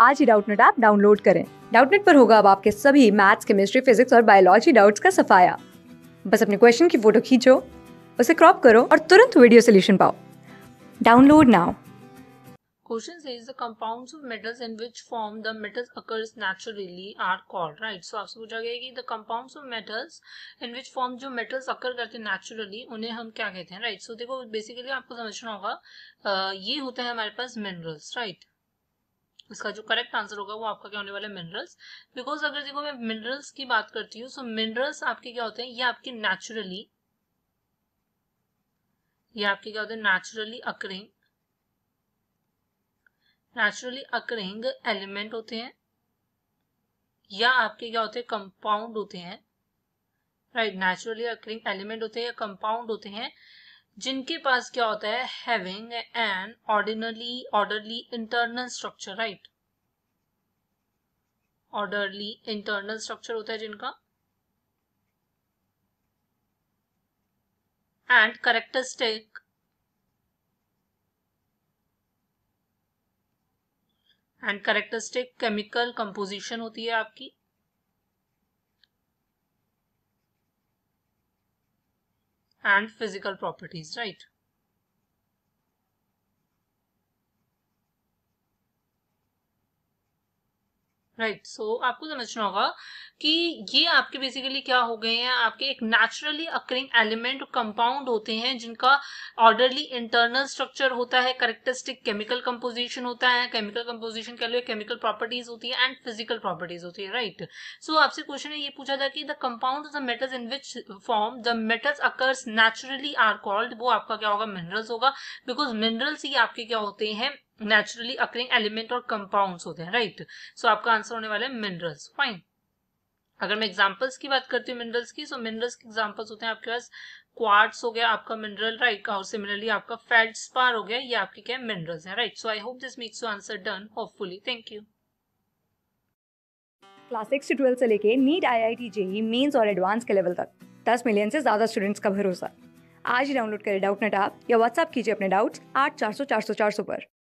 आज ही Doubtnut app download करें डाउटनेट पर होगा अब आपके सभी मैथ्स केमिस्ट्री फिजिक्स और बायोलॉजी डाउट्स का सफाया बस अपने क्वेश्चन की फोटो खींचो उसे क्रॉप करो और तुरंत वीडियो सोल्यूशन पाओ download now Question says the compounds of metals in which form the metals occurs naturally are called right. So आपसे पूछा गया कि the compounds of metals in which form जो metals occur करते हैं naturally उन्हें हम क्या कहते हैं right. So देखो basically आपको समझना होगा ये होता है हमारे पास minerals right. इसका जो करेक्ट आंसर होगा वो आपका क्या होने वाला है मिनरल्स बिकॉज अगर देखो मैं मिनरल्स की बात करती हूँ सो मिनरल्स आपके क्या होते हैं ये आपके नेचुरली ये आपके क्या होते हैं naturally occurring naturally occurring element होते हैं या आपके क्या होते हैं कंपाउंड होते हैं राइट नेचुरली अकरिंग एलिमेंट होते हैं या कंपाउंड होते हैं जिनके पास क्या होता है having an orderly orderly internal structure right orderly internal structure होता है जिनका and characteristic and characteristic chemical composition होती है आपकी and physical properties right right right. So so, आपको समझना होगा कि ये आपके बेसिकली क्या हो गए हैं आपके एक नेचुरली अकरिंग एलिमेंट कंपाउंड होते हैं जिनका ऑर्डरली इंटरनल स्ट्रक्चर होता है करेक्टरिस्टिक केमिकल कंपोजिशन होता है केमिकल कंपोजिशन कह लो केमिकल प्रॉपर्टीज होती है एंड फिजिकल प्रॉपर्टीज होती है राइट सो आपसे क्वेश्चन ये पूछा था कि the compound of the metals in which form the metals occurs naturally are called वो आपका क्या होगा मिनरल्स होगा बिकॉज मिनरल्स ही आपके क्या होते हैं नेचुरली अक्रिंग एलिमेंट और कंपाउंड होते हैं राइट सो आपका आंसर होने वाला है मिनरल्स फाइन अगर मैं एग्जाम्पल्स की बात करती हूँ मिनरल्स की सो मिनरल्स के एग्जाम्पल्स होते हैं आपके पास क्वार्ट्स हो गया आपका मिनरल राइट और सिमिलरली आपका फेल्ड स्पार हो गया ये आपके क्या मिनरल्स हैं right so I hope this makes you answer done hopefully thank you class six से ट्वेल्थ से लेके NEET I I T JEE mains और एडवांस के लेवल तक दस मिलियन से ज़्यादा स्टूडेंट्स का भरोसा आज ही डाउनलोड करें डाउट नेट आप या व्हाट्सअप कीजिए अपने डाउट्स आठ चार सौ चार सौ चार सौ पर